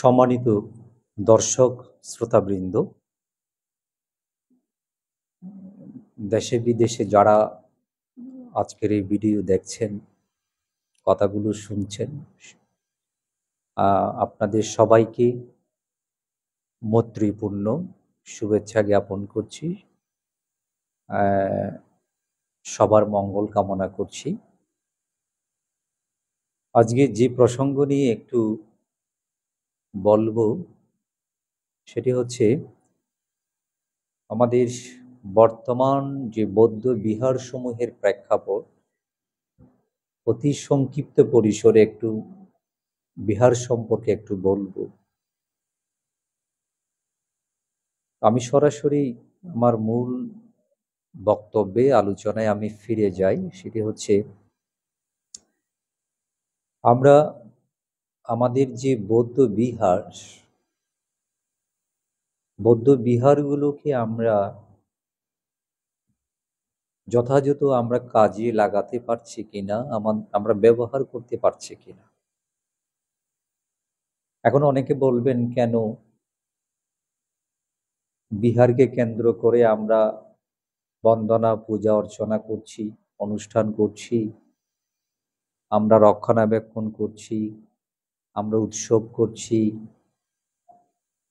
সম্মানিত দর্শক শ্রোতাবৃন্দ দেশে বিদেশে যারা আজকের এই ভিডিও দেখছেন কথাগুলো শুনছেন আপনাদের সবাইকে মৈত্রীপূর্ণ শুভেচ্ছা জ্ঞাপন করছি সবার মঙ্গল কামনা করছি আজকে যে প্রসঙ্গ নিয়ে একটু বলবো সেটি হচ্ছে আমাদের বর্তমান যে বৌদ্ধ বিহার সমূহের প্রেক্ষাপট অতি সংক্ষিপ্ত পরিসরে একটু বিহার সম্পর্কে একটু বলবো আমি সরাসরি আমার মূল বক্তব্যে আলোচনায় আমি ফিরে যাই সেটি হচ্ছে আমরা আমাদের যে বৌদ্ধ বিহার বৌদ্ধ বিহারগুলোকে আমরা যথাযথ আমরা কাজে লাগাতে পারছি কিনা আমরা ব্যবহার করতে পারছি কিনা এখন অনেকে বলবেন কেন বিহারকে কেন্দ্র করে আমরা বন্দনা পূজা অর্চনা করছি অনুষ্ঠান করছি আমরা রক্ষণাবেক্ষণ করছি আমরা উৎসব করছি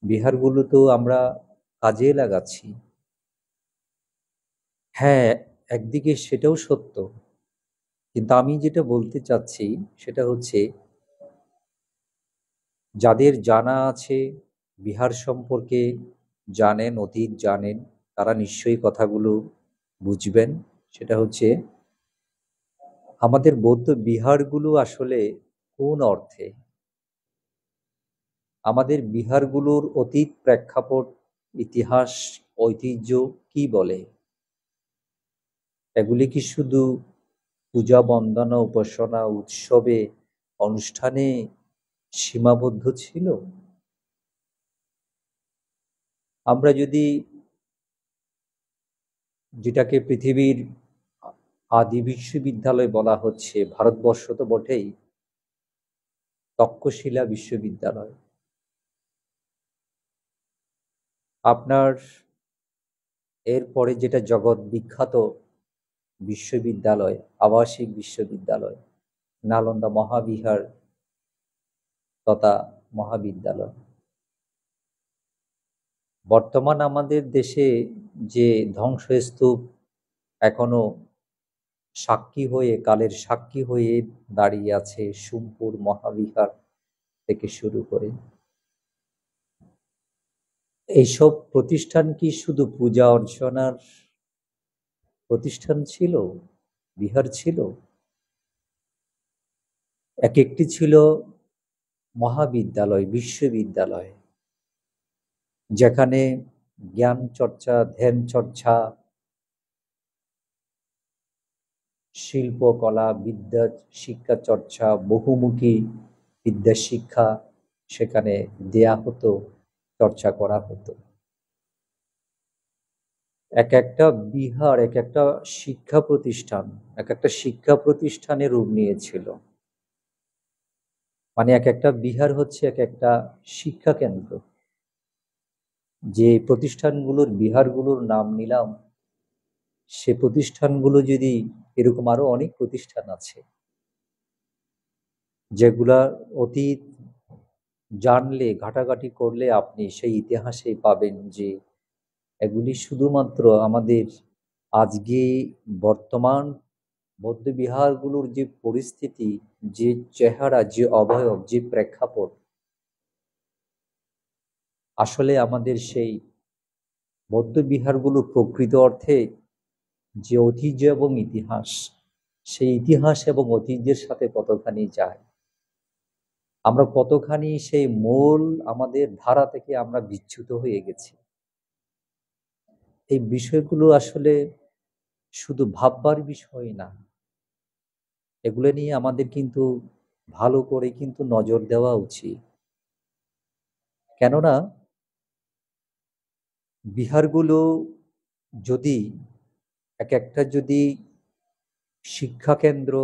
বিহারগুলো তো আমরা কাজে লাগাচ্ছি হ্যাঁ একদিকে সেটাও সত্য কিন্তু আমি যেটা বলতে চাচ্ছি সেটা হচ্ছে যাদের জানা আছে বিহার সম্পর্কে জানেন অতীত জানেন তারা নিশ্চয়ই কথাগুলো বুঝবেন সেটা হচ্ছে আমাদের বৌদ্ধ বিহারগুলো আসলে কোন অর্থে আমাদের বিহারগুলোর অতীত প্রেক্ষাপট ইতিহাস ঐতিহ্য কি বলে এগুলি কি শুধু পূজা বন্দনা উপাসনা উৎসবে অনুষ্ঠানে সীমাবদ্ধ ছিল আমরা যদি যেটাকে পৃথিবীর আদি বিশ্ববিদ্যালয় বলা হচ্ছে ভারতবর্ষ তো বটেই তক্ষশিলা বিশ্ববিদ্যালয় আপনার এরপরে যেটা জগৎ বিখ্যাত বিশ্ববিদ্যালয় আবাসিক বিশ্ববিদ্যালয় নালন্দা মহাবিহার তথা মহাবিদ্যালয় বর্তমান আমাদের দেশে যে ধ্বংসস্তূপ এখনো সাক্ষী হয়ে কালের সাক্ষী হয়ে দাঁড়িয়ে আছে সোমপুর মহাবিহার থেকে শুরু করে এইসব প্রতিষ্ঠান কি শুধু পূজা অর্চনার প্রতিষ্ঠান ছিল বিহার ছিল এক একটি ছিল মহাবিদ্যালয় বিশ্ববিদ্যালয় যেখানে জ্ঞান চর্চা ধ্যান চর্চা শিল্পকলা বিদ্যা শিক্ষা চর্চা বহুমুখী বিদ্যা শিক্ষা সেখানে দেয়া হতো চর্চা করা হতো এক একটা বিহার এক একটা শিক্ষা প্রতিষ্ঠান এক একটা শিক্ষা প্রতিষ্ঠানে রূপ নিয়েছিল মানে এক একটা বিহার হচ্ছে এক একটা শিক্ষা কেন্দ্র যে প্রতিষ্ঠানগুলোর বিহারগুলোর নাম নিলাম সে প্রতিষ্ঠানগুলো যদি এরকম আরো অনেক প্রতিষ্ঠান আছে যেগুলা অতীত জানলে ঘাটাঘাটি করলে আপনি সেই ইতিহাসে পাবেন যে এগুলি শুধুমাত্র আমাদের আজকে বর্তমান বৌদ্ধবিহারগুলোর যে পরিস্থিতি যে চেহারা যে অবয়ব যে প্রেক্ষাপট আসলে আমাদের সেই বৌদ্ধবিহারগুলোর প্রকৃত অর্থে যে ঐতিহ্য এবং ইতিহাস সেই ইতিহাস এবং ঐতিহ্যের সাথে কতখানি যায় আমরা কতখানি সেই মূল আমাদের ধারা থেকে আমরা বিচ্যুত হয়ে গেছি এই বিষয়গুলো আসলে শুধু ভাববার বিষয় না এগুলো নিয়ে আমাদের কিন্তু ভালো করে কিন্তু নজর দেওয়া উচিত কেননা বিহারগুলো যদি এক একটা যদি শিক্ষাকেন্দ্র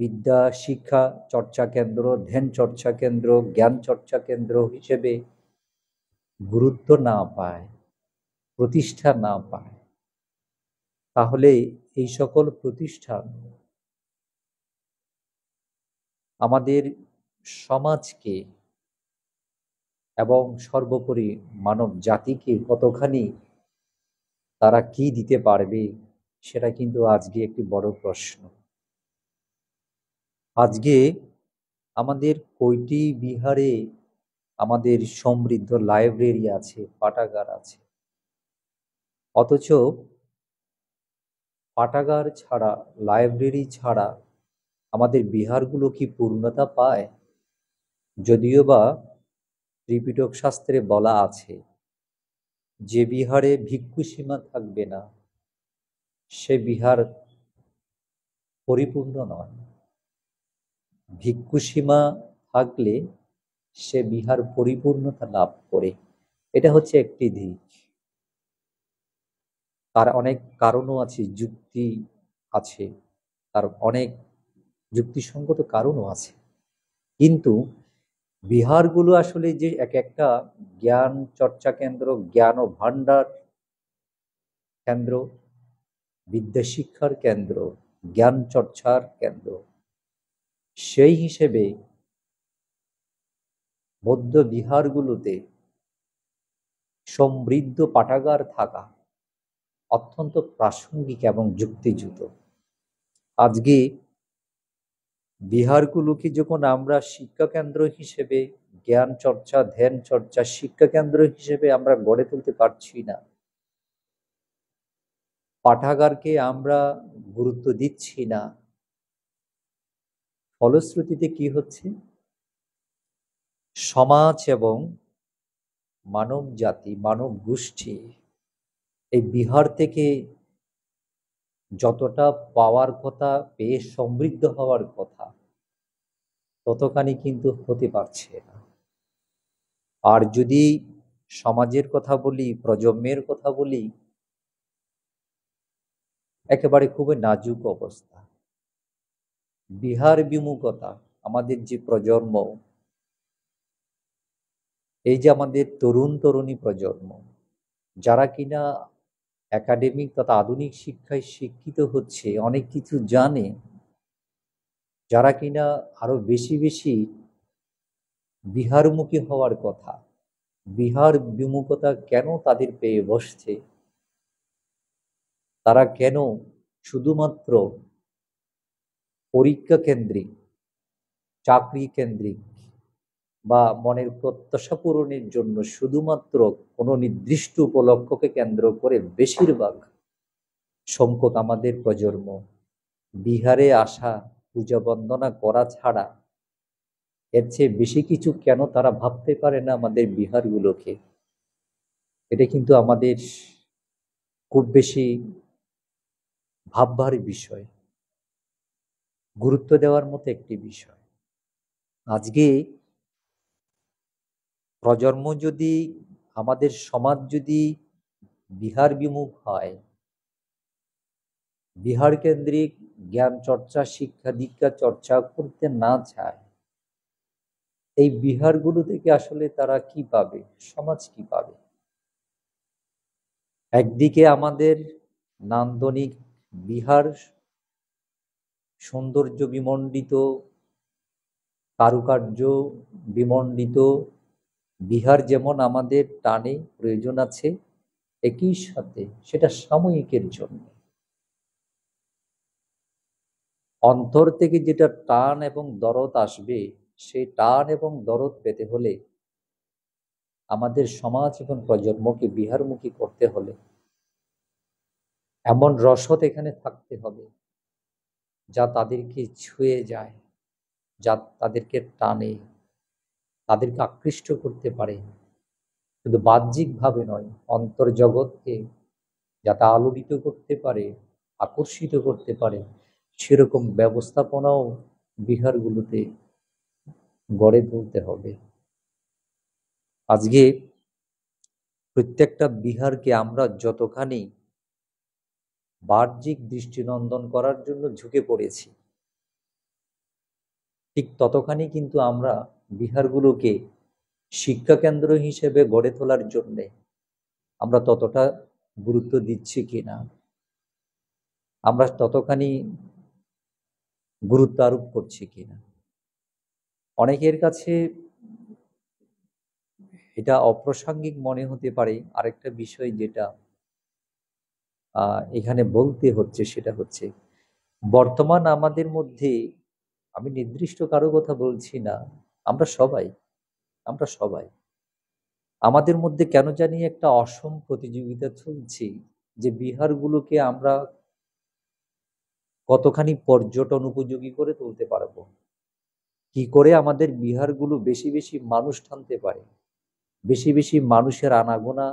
বিদ্যা শিক্ষা চর্চা কেন্দ্র ধ্যান চর্চা কেন্দ্র জ্ঞান চর্চা কেন্দ্র হিসেবে গুরুত্ব না পায় প্রতিষ্ঠা না পায় তাহলে এই সকল প্রতিষ্ঠান আমাদের সমাজকে এবং সর্বোপরি মানব জাতিকে কতখানি তারা কি দিতে পারবে সেটা কিন্তু আজকে একটি বড় প্রশ্ন আজকে আমাদের কইটি বিহারে আমাদের সমৃদ্ধ লাইব্রেরি আছে পাটাগার আছে অথচ পাটাগার ছাড়া লাইব্রেরি ছাড়া আমাদের বিহারগুলো কি পূর্ণতা পায় যদিও বা ত্রিপিটক শাস্ত্রে বলা আছে যে বিহারে ভিক্ষু সীমা থাকবে না সে বিহার পরিপূর্ণ নয় ভিক্ষুসীমা থাকলে সে বিহার পরিপূর্ণতা লাভ করে এটা হচ্ছে একটি দিক তার অনেক কারণও আছে যুক্তি আছে তার অনেক যুক্তিসঙ্গত কারণও আছে কিন্তু বিহারগুলো আসলে যে এক একটা জ্ঞান চর্চা কেন্দ্র জ্ঞান ও ভাণ্ডার কেন্দ্র বিদ্যা শিক্ষার কেন্দ্র জ্ঞান চর্চার কেন্দ্র সেই হিসেবে বৌদ্ধ বিহারগুলোতে সমৃদ্ধ পাঠাগার থাকা অত্যন্ত প্রাসঙ্গিক এবং যুক্তিযুত আজকে বিহারগুলোকে যখন আমরা শিক্ষাকেন্দ্র হিসেবে জ্ঞান চর্চা ধ্যান চর্চা শিক্ষাকেন্দ্র হিসেবে আমরা গড়ে তুলতে পারছি না পাঠাগারকে আমরা গুরুত্ব দিচ্ছি না ফলশ্রুতিতে কি হচ্ছে সমাজ এবং মানব জাতি মানব গোষ্ঠী এই বিহার থেকে যতটা পাওয়ার কথা পেয়ে সমৃদ্ধ হওয়ার কথা ততখানি কিন্তু হতে পারছে না আর যদি সমাজের কথা বলি প্রজন্মের কথা বলি একেবারে খুবই নাজুক অবস্থা বিহার বিমুখতা আমাদের যে প্রজন্ম এই যে আমাদের তরুণ তরুণী প্রজন্ম যারা কিনা একাডেমিক তথা আধুনিক শিক্ষায় শিক্ষিত হচ্ছে অনেক কিছু জানে যারা কিনা আরো বেশি বেশি বিহারমুখী হওয়ার কথা বিহার বিমুখতা কেন তাদের পেয়ে বসছে তারা কেন শুধুমাত্র পরীক্ষা কেন্দ্রিক চাকরি কেন্দ্রিক বা মনের প্রত্যাশা পূরণের জন্য শুধুমাত্র কোনো নির্দিষ্ট উপলক্ষকে কেন্দ্র করে বেশিরভাগ সংখ্যক আমাদের প্রজন্ম বিহারে আসা পূজা বন্দনা করা ছাড়া এর চেয়ে বেশি কিছু কেন তারা ভাবতে পারে না আমাদের বিহারগুলোকে এটা কিন্তু আমাদের খুব বেশি ভাববার বিষয় গুরুত্ব দেওয়ার মতো একটি বিষয় আজকে প্রজন্ম যদি আমাদের সমাজ যদি বিহার বিমুখ হয় বিহার কেন্দ্রিক জ্ঞান চর্চা শিক্ষা দীক্ষা চর্চা করতে না চায় এই বিহারগুলো থেকে আসলে তারা কি পাবে সমাজ কি পাবে একদিকে আমাদের নান্দনিক বিহার সৌন্দর্য বিমণ্ডিত কারুকার্য বিমণ্ডিত বিহার যেমন আমাদের টানে প্রয়োজন আছে একই সাথে সেটা সাময়িকের জন্য অন্তর থেকে যেটা টান এবং দরদ আসবে সেই টান এবং দরদ পেতে হলে আমাদের সমাজ এবং প্রজন্মকে বিহারমুখী করতে হলে এমন রসদ এখানে থাকতে হবে যা তাদেরকে ছুঁয়ে যায় যা তাদেরকে টানে তাদেরকে আকৃষ্ট করতে পারে শুধু বাহ্যিকভাবে নয় অন্তর্জগৎকে যাতে আলোড়িত করতে পারে আকর্ষিত করতে পারে সেরকম ব্যবস্থাপনাও বিহারগুলোতে গড়ে তুলতে হবে আজকে প্রত্যেকটা বিহারকে আমরা যতখানি বাহ্যিক দৃষ্টিনন্দন করার জন্য ঝুঁকে পড়েছি ঠিক ততখানি কিন্তু আমরা বিহারগুলোকে শিক্ষাকেন্দ্র হিসেবে গড়ে তোলার জন্যে আমরা ততটা গুরুত্ব দিচ্ছি কি না আমরা ততখানি গুরুত্ব আরোপ করছি কি না অনেকের কাছে এটা অপ্রাসঙ্গিক মনে হতে পারে আরেকটা বিষয় যেটা এখানে বলতে হচ্ছে সেটা হচ্ছে বর্তমান আমাদের মধ্যে আমি নির্দিষ্ট কারো কথা বলছি না আমরা সবাই আমরা সবাই আমাদের মধ্যে কেন জানি একটা অসম প্রতিযোগিতা চলছে যে বিহারগুলোকে আমরা কতখানি পর্যটন উপযোগী করে তুলতে পারবো কি করে আমাদের বিহারগুলো বেশি বেশি মানুষ টানতে পারে বেশি বেশি মানুষের আনাগোনা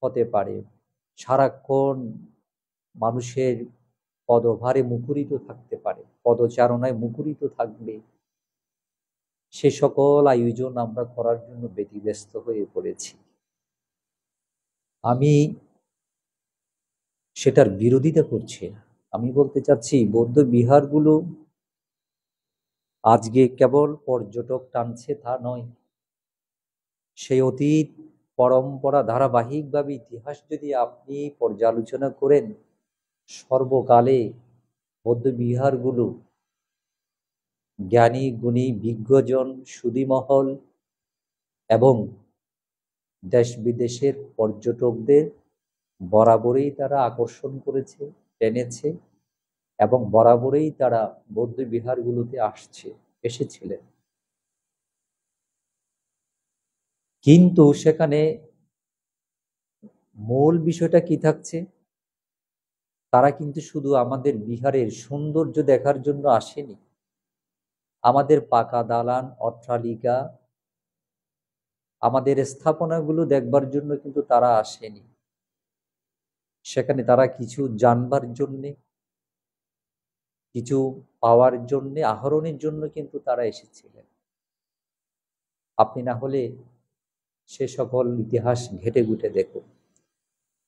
হতে পারে সারাক্ষণ মানুষের পদভারে মুখরিত থাকতে পারে পদচারণায় মুখরিত থাকবে সে সকল আয়োজন আমরা করার জন্য ব্যতিব্যস্ত হয়ে পড়েছি আমি সেটার বিরোধিতা করছি না আমি বলতে চাচ্ছি বৌদ্ধ বিহারগুলো আজকে কেবল পর্যটক টানছে তা নয় সেই অতীত পরম্পরা ধারাবাহিকভাবে ইতিহাস যদি আপনি পর্যালোচনা করেন সর্বকালে বৌদ্ধবিহারগুলো জ্ঞানী গুণী বিজ্ঞজন সুদীমহল এবং দেশ বিদেশের পর্যটকদের বরাবরেই তারা আকর্ষণ করেছে টেনেছে এবং বরাবরেই তারা বৌদ্ধবিহারগুলোতে আসছে এসেছিলেন কিন্তু সেখানে মূল বিষয়টা কি থাকছে তারা কিন্তু শুধু আমাদের বিহারের সৌন্দর্য দেখার জন্য আসেনি আমাদের পাকা দালান অট্টালিকা আমাদের স্থাপনাগুলো দেখবার জন্য কিন্তু তারা আসেনি সেখানে তারা কিছু জানবার জন্যে কিছু পাওয়ার জন্যে আহরণের জন্য কিন্তু তারা এসেছিলেন আপনি না হলে সে সকল ইতিহাস ঘেটে ঘুটে দেখো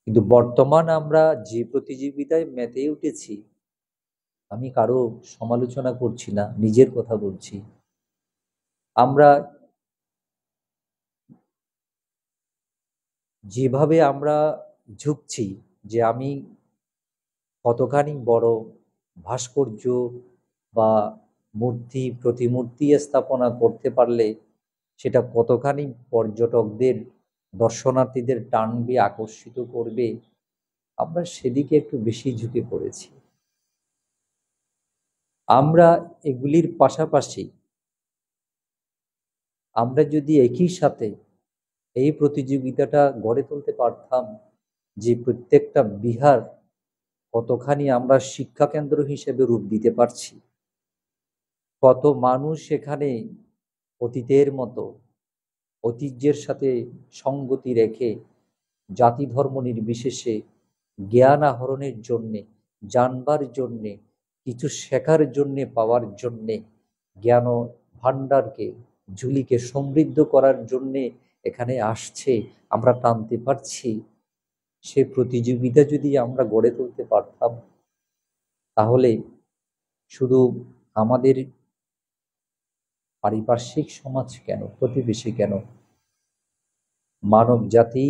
কিন্তু বর্তমান আমরা যে প্রতিযোগিতায় মেতে উঠেছি আমি কারো সমালোচনা করছি না নিজের কথা বলছি আমরা যেভাবে আমরা ঝুঁকছি যে আমি কতখানি বড় ভাস্কর্য বা মূর্তি প্রতিমূর্তি স্থাপনা করতে পারলে সেটা কতখানি পর্যটকদের দর্শনার্থীদের টানবে আকর্ষিত করবে আমরা সেদিকে একটু বেশি ঝুঁকে পড়েছি আমরা এগুলির পাশাপাশি আমরা যদি একই সাথে এই প্রতিযোগিতাটা গড়ে তুলতে পারতাম যে প্রত্যেকটা বিহার কতখানি আমরা শিক্ষাকেন্দ্র হিসেবে রূপ দিতে পারছি কত মানুষ এখানে অতীতের মতো ঐতিহ্যের সাথে সঙ্গতি রেখে জাতি ধর্ম নির্বিশেষে জ্ঞান আহরণের জন্যে জানবার জন্যে কিছু শেখার জন্যে পাওয়ার জন্যে জ্ঞান ভাণ্ডারকে ঝুলিকে সমৃদ্ধ করার জন্যে এখানে আসছে আমরা টানতে পারছি সে প্রতিযোগিতা যদি আমরা গড়ে তুলতে পারতাম তাহলে শুধু আমাদের পারিপার্শ্বিক সমাজ কেন প্রতিবেশী কেন মানব জাতি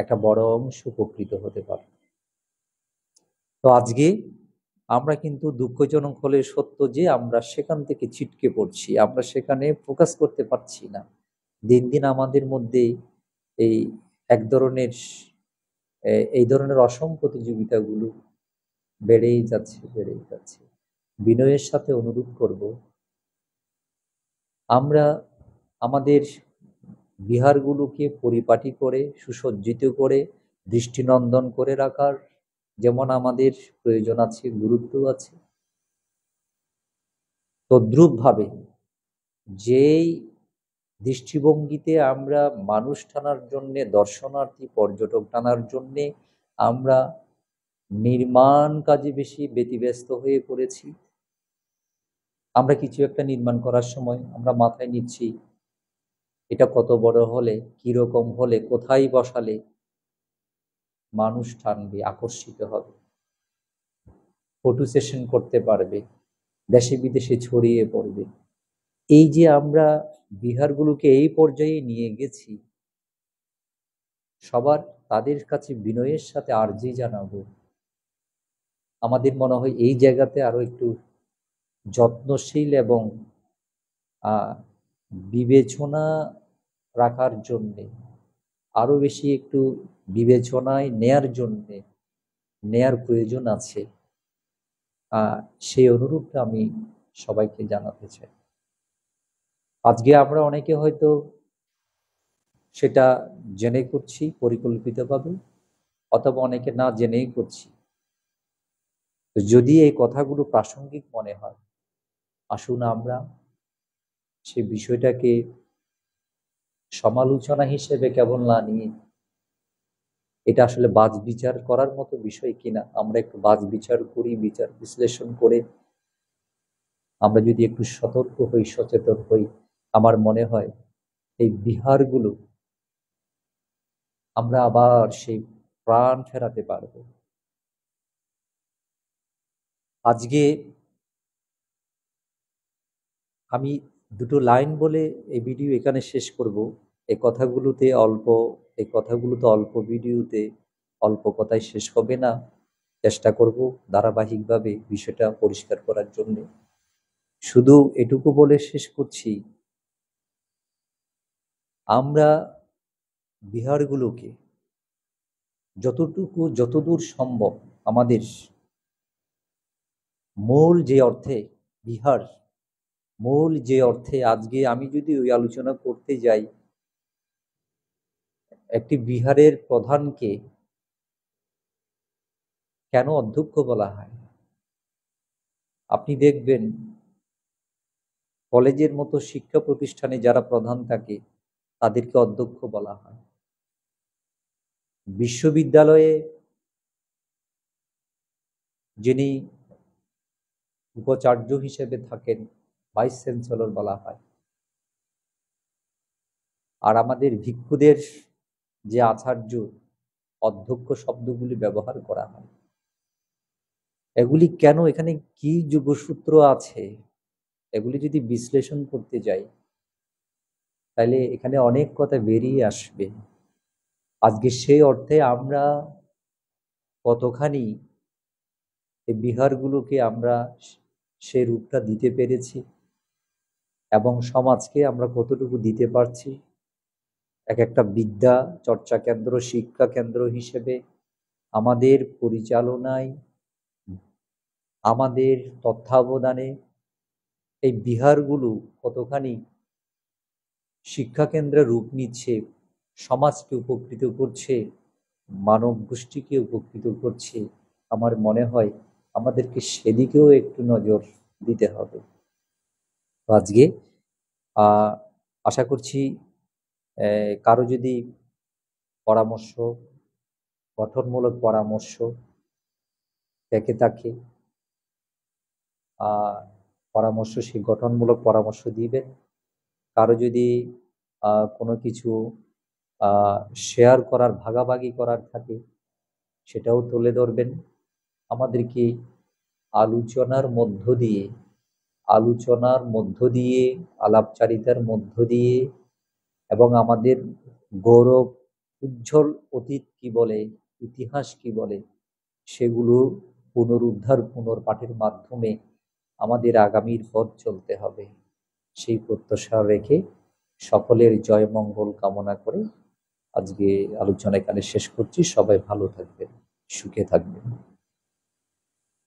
একটা বড় অংশ উপকৃত হতে পারে তো আজকে আমরা কিন্তু দুঃখজনক হলে সত্য যে আমরা সেখান থেকে ছিটকে পড়ছি আমরা সেখানে ফোকাস করতে পারছি না দিন দিন আমাদের মধ্যে এই এক ধরনের এই ধরনের অসম প্রতিযোগিতাগুলো বেড়েই যাচ্ছে বেড়েই যাচ্ছে বিনয়ের সাথে অনুরোধ করব আমরা আমাদের বিহারগুলোকে পরিপাটি করে সুসজ্জিত করে দৃষ্টিনন্দন করে রাখার যেমন আমাদের প্রয়োজন আছে গুরুত্ব আছে তদ্রুপভাবে যেই দৃষ্টিভঙ্গিতে আমরা মানুষ টানার জন্যে দর্শনার্থী পর্যটক টানার জন্যে আমরা নির্মাণ কাজে বেশি ব্যতিব্যস্ত হয়ে পড়েছি আমরা কিছু একটা নির্মাণ করার সময় আমরা মাথায় নিচ্ছি এটা কত বড় হলে কীরকম হলে কোথায় বসালে মানুষ টানবে আকর্ষিত হবে ফটো সেশন করতে পারবে দেশে বিদেশে ছড়িয়ে পড়বে এই যে আমরা বিহারগুলোকে এই পর্যায়ে নিয়ে গেছি সবার তাদের কাছে বিনয়ের সাথে আর্জি জানাবো আমাদের মনে হয় এই জায়গাতে আরও একটু যত্নশীল এবং বিবেচনা রাখার জন্যে আরও বেশি একটু বিবেচনায় নেয়ার জন্যে নেয়ার প্রয়োজন আছে সেই অনুরূপটা আমি সবাইকে জানাতে চাই আজকে আমরা অনেকে হয়তো সেটা জেনে করছি পরিকল্পিতভাবে অথবা অনেকে না জেনেই করছি যদি এই কথাগুলো প্রাসঙ্গিক মনে হয় আসুন আমরা সে বিষয়টাকে সমালোচনা হিসেবে কেবল না নিয়ে এটা আসলে বাজ বিচার করার মতো বিষয় কিনা আমরা একটু বাজ বিচার করি বিচার বিশ্লেষণ করে আমরা যদি একটু সতর্ক হই সচেতন হই আমার মনে হয় এই বিহারগুলো আমরা আবার সেই প্রাণ ফেরাতে পারব আজকে আমি দুটো লাইন বলে এই ভিডিও এখানে শেষ করব এই কথাগুলোতে অল্প এই কথাগুলোতে অল্প ভিডিওতে অল্প কথায় শেষ হবে না চেষ্টা করব ধারাবাহিকভাবে বিষয়টা পরিষ্কার করার জন্য শুধু এটুকু বলে শেষ করছি আমরা বিহারগুলোকে যতটুকু যতদূর সম্ভব আমাদের মূল যে অর্থে বিহার মূল যে অর্থে আজকে আমি যদি ওই আলোচনা করতে যাই একটি বিহারের প্রধানকে কেন অধ্যক্ষ বলা হয় আপনি দেখবেন কলেজের মতো শিক্ষা প্রতিষ্ঠানে যারা প্রধান থাকে তাদেরকে অধ্যক্ষ বলা হয় বিশ্ববিদ্যালয়ে যিনি উপাচার্য হিসেবে থাকেন ভাইস সেন্সলর বলা হয় আর আমাদের ভিক্ষুদের যে আচার্য অধ্যক্ষ শব্দগুলি ব্যবহার করা হয় এগুলি কেন এখানে কি যুগসূত্র আছে এগুলি যদি বিশ্লেষণ করতে যাই তাহলে এখানে অনেক কথা বেরিয়ে আসবে আজকে সেই অর্থে আমরা কতখানি বিহারগুলোকে আমরা সে রূপটা দিতে পেরেছি এবং সমাজকে আমরা কতটুকু দিতে পারছি এক একটা বিদ্যা চর্চা কেন্দ্র শিক্ষা কেন্দ্র হিসেবে আমাদের পরিচালনায় আমাদের তত্ত্বাবধানে এই বিহারগুলো কতখানি শিক্ষাকেন্দ্রে রূপ নিচ্ছে সমাজকে উপকৃত করছে মানব গোষ্ঠীকে উপকৃত করছে আমার মনে হয় আমাদেরকে সেদিকেও একটু নজর দিতে হবে আজকে আশা করছি কারো যদি পরামর্শ গঠনমূলক পরামর্শ থেকে তাকে পরামর্শ সেই গঠনমূলক পরামর্শ দিবেন কারো যদি কোনো কিছু শেয়ার করার ভাগাভাগি করার থাকে সেটাও তুলে ধরবেন আমাদেরকে আলোচনার মধ্য দিয়ে আলোচনার মধ্য দিয়ে আলাপচারিতার মধ্য দিয়ে এবং আমাদের গৌরব উজ্জ্বল অতীত কি বলে ইতিহাস কি বলে সেগুলো পুনরুদ্ধার পুনর্পাঠের মাধ্যমে আমাদের আগামীর পথ চলতে হবে সেই প্রত্যাশা রেখে সকলের জয়মঙ্গল কামনা করে আজকে আলোচনা এখানে শেষ করছি সবাই ভালো থাকবেন সুখে থাকবেন